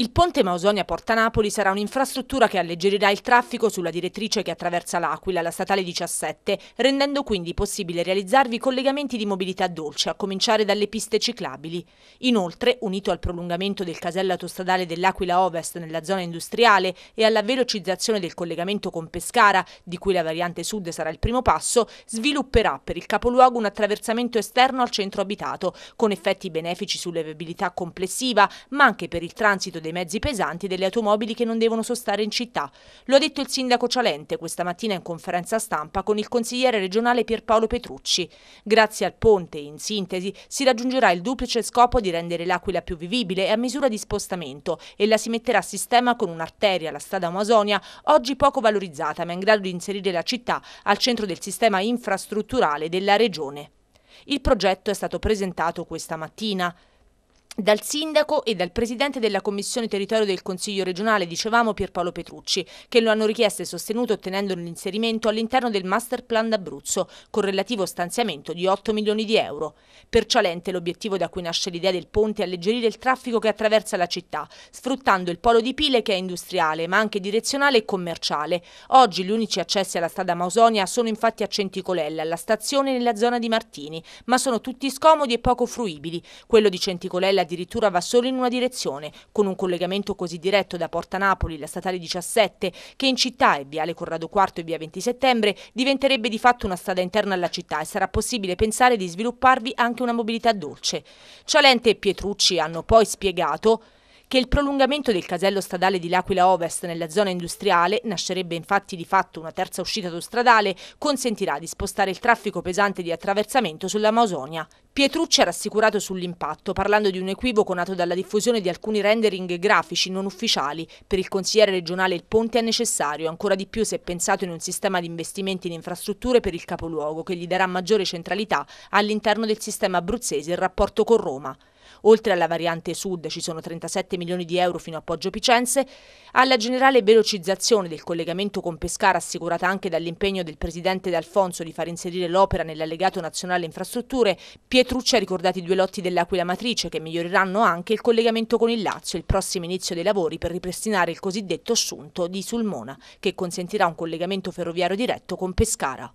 Il ponte Mausonia Porta Napoli sarà un'infrastruttura che alleggerirà il traffico sulla direttrice che attraversa l'Aquila, la statale 17, rendendo quindi possibile realizzarvi collegamenti di mobilità dolce, a cominciare dalle piste ciclabili. Inoltre, unito al prolungamento del casello autostradale dell'Aquila Ovest nella zona industriale e alla velocizzazione del collegamento con Pescara, di cui la variante sud sarà il primo passo, svilupperà per il capoluogo un attraversamento esterno al centro abitato, con effetti benefici sull'eviabilità complessiva, ma anche per il transito del dei mezzi pesanti e delle automobili che non devono sostare in città. Lo ha detto il sindaco Cialente questa mattina in conferenza stampa con il consigliere regionale Pierpaolo Petrucci. Grazie al ponte, in sintesi, si raggiungerà il duplice scopo di rendere l'Aquila più vivibile e a misura di spostamento e la si metterà a sistema con un'arteria, la strada Amazonia, oggi poco valorizzata ma in grado di inserire la città al centro del sistema infrastrutturale della regione. Il progetto è stato presentato questa mattina dal sindaco e dal presidente della commissione territorio del Consiglio regionale, dicevamo Pierpaolo Petrucci, che lo hanno richiesto e sostenuto ottenendo l'inserimento all'interno del master plan d'Abruzzo, con relativo stanziamento di 8 milioni di euro. Per Cialente l'obiettivo da cui nasce l'idea del ponte è alleggerire il traffico che attraversa la città, sfruttando il polo di Pile che è industriale, ma anche direzionale e commerciale. Oggi gli unici accessi alla strada Mausonia sono infatti a Centicolella, alla stazione nella zona di Martini, ma sono tutti scomodi e poco fruibili. Quello di Centicolella addirittura va solo in una direzione, con un collegamento così diretto da Porta Napoli, la statale 17, che in città e viale Corrado IV e via 20 settembre diventerebbe di fatto una strada interna alla città e sarà possibile pensare di svilupparvi anche una mobilità dolce. Cialente e Pietrucci hanno poi spiegato che il prolungamento del casello stradale di L'Aquila Ovest nella zona industriale, nascerebbe infatti di fatto una terza uscita autostradale, consentirà di spostare il traffico pesante di attraversamento sull'Amazonia. Pietrucci ha rassicurato sull'impatto, parlando di un equivoco nato dalla diffusione di alcuni rendering grafici non ufficiali. Per il consigliere regionale il ponte è necessario, ancora di più se pensato in un sistema di investimenti in infrastrutture per il capoluogo, che gli darà maggiore centralità all'interno del sistema abruzzese in rapporto con Roma. Oltre alla variante sud ci sono 37 milioni di euro fino a Poggio Picense, alla generale velocizzazione del collegamento con Pescara assicurata anche dall'impegno del presidente D'Alfonso di far inserire l'opera nell'allegato nazionale infrastrutture, Pietruccia ha ricordato i due lotti dell'Aquila Matrice che miglioreranno anche il collegamento con il Lazio e il prossimo inizio dei lavori per ripristinare il cosiddetto assunto di Sulmona, che consentirà un collegamento ferroviario diretto con Pescara.